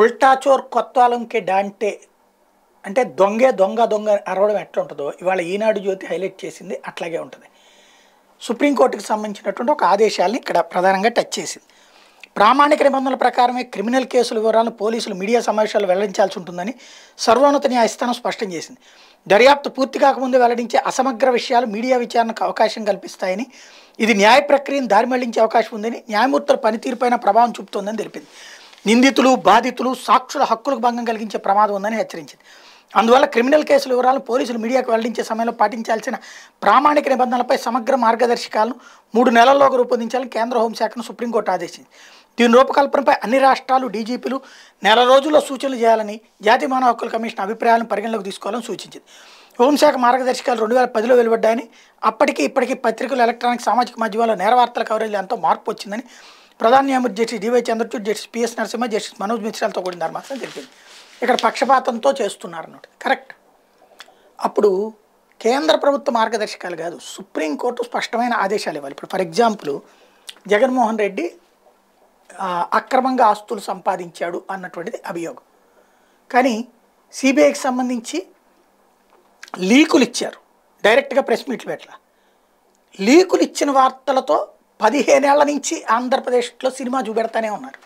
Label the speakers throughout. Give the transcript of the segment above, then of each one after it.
Speaker 1: ఉల్టాచోర్ కొత్తాలంకే డాంటే అంటే దొంగే దొంగ దొంగ అరవడం ఎట్లా ఉంటుందో ఇవాళ ఈనాడు జ్యోతి హైలైట్ చేసింది అట్లాగే ఉంటుంది సుప్రీంకోర్టుకు సంబంధించినటువంటి ఒక ఆదేశాలను ఇక్కడ ప్రధానంగా టచ్ చేసింది ప్రామాణిక నిబంధనల ప్రకారమే క్రిమినల్ కేసుల వివరాలను పోలీసులు మీడియా సమావేశాలు వెల్లడించాల్సి ఉంటుందని సర్వోన్నత న్యాయస్థానం స్పష్టం చేసింది దర్యాప్తు పూర్తి కాకముందు వెల్లడించే అసమగ్ర విషయాలు మీడియా విచారణకు అవకాశం కల్పిస్తాయని ఇది న్యాయ ప్రక్రియను దారిమళ్లించే అవకాశం ఉందని న్యాయమూర్తుల పనితీరుపైన ప్రభావం చూపుతోందని తెలిపింది నిందితులు బాధితులు సాక్షుల హక్కులకు భంగం కలిగించే ప్రమాదం ఉందని హెచ్చరించింది అందువల్ల క్రిమినల్ కేసుల వివరాలను పోలీసులు మీడియాకు వెల్లడించే సమయంలో పాటించాల్సిన ప్రామాణిక నిబంధనలపై సమగ్ర మార్గదర్శకాలను మూడు నెలల్లోకి రూపొందించాలని కేంద్ర హోంశాఖను సుప్రీంకోర్టు ఆదేశించింది దీని రూపకల్పనపై అన్ని రాష్ట్రాలు డీజీపీలు నెల రోజుల్లో సూచనలు చేయాలని జాతీయ మానవ హక్కుల కమిషన్ అభిప్రాయాలను పరిగణలోకి తీసుకోవాలని సూచించింది హోంశాఖ మార్గదర్శకాలు రెండు వేల పదిలో వెలువడ్డాయని అప్పటికీ ఇప్పటికీ పత్రికలు ఎలక్ట్రానిక్ సామాజిక మాధ్యమాల్లో నేర వార్తల కవరేజ్ ఎంతో మార్పు వచ్చిందని ప్రధాన న్యాయమూర్తి justice DY Chandrachud justice PS Narasimha justice Manoj మిశ్రాలతో కూడిన ధర్మాసనం తెలిపింది ఇక్కడ పక్షపాతంతో చేస్తున్నారు అన్నమాట కరెక్ట్ అప్పుడు కేంద్ర ప్రభుత్వ మార్గదర్శకాలు కాదు సుప్రీంకోర్టు స్పష్టమైన ఆదేశాలు ఇవ్వాలి ఇప్పుడు ఫర్ ఎగ్జాంపుల్ జగన్మోహన్ రెడ్డి అక్రమంగా ఆస్తులు సంపాదించాడు అన్నటువంటిది అభియోగం కానీ సిబిఐకి సంబంధించి లీకులు ఇచ్చారు డైరెక్ట్గా ప్రెస్ మీట్లు పెట్టాల లీకులు ఇచ్చిన వార్తలతో పదిహేనేళ్ల నుంచి ఆంధ్రప్రదేశ్లో సినిమా చూపెడతానే ఉన్నారు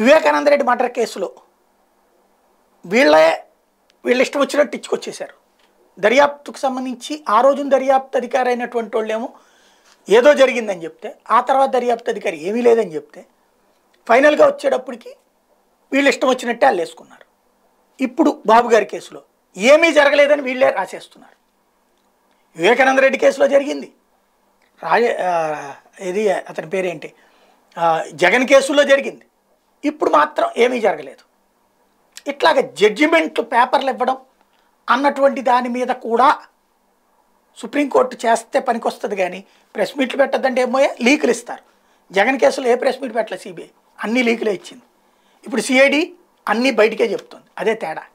Speaker 1: వివేకానంద రెడ్డి మర్డర్ కేసులో వీళ్ళే వీళ్ళు ఇష్టం వచ్చినట్టు ఇచ్చుకొచ్చేశారు దర్యాప్తుకు సంబంధించి ఆ రోజున దర్యాప్తు అధికారి అయినటువంటి వాళ్ళేమో ఏదో జరిగిందని చెప్తే ఆ తర్వాత దర్యాప్తు అధికారి ఏమీ లేదని చెప్తే ఫైనల్గా వచ్చేటప్పటికి వీళ్ళు ఇష్టం వచ్చినట్టే అల్లేసుకున్నారు ఇప్పుడు బాబు గారి కేసులో ఏమీ జరగలేదని వీళ్ళే రాసేస్తున్నారు వివేకానంద రెడ్డి కేసులో జరిగింది రాజ ఇది అతని పేరేంటి జగన్ కేసుల్లో జరిగింది ఇప్పుడు మాత్రం ఏమీ జరగలేదు ఇట్లాగ జడ్జిమెంట్ పేపర్లు ఇవ్వడం అన్నటువంటి దాని మీద కూడా సుప్రీంకోర్టు చేస్తే పనికొస్తుంది కానీ ప్రెస్ మీట్లు పెట్టద్దంటే ఏమో లీకులు ఇస్తారు జగన్ కేసులో ఏ ప్రెస్ మీట్ పెట్టలేదు సిబిఐ అన్ని లీకులే ఇచ్చింది ఇప్పుడు సిఐడి అన్నీ బయటకే చెప్తుంది అదే తేడా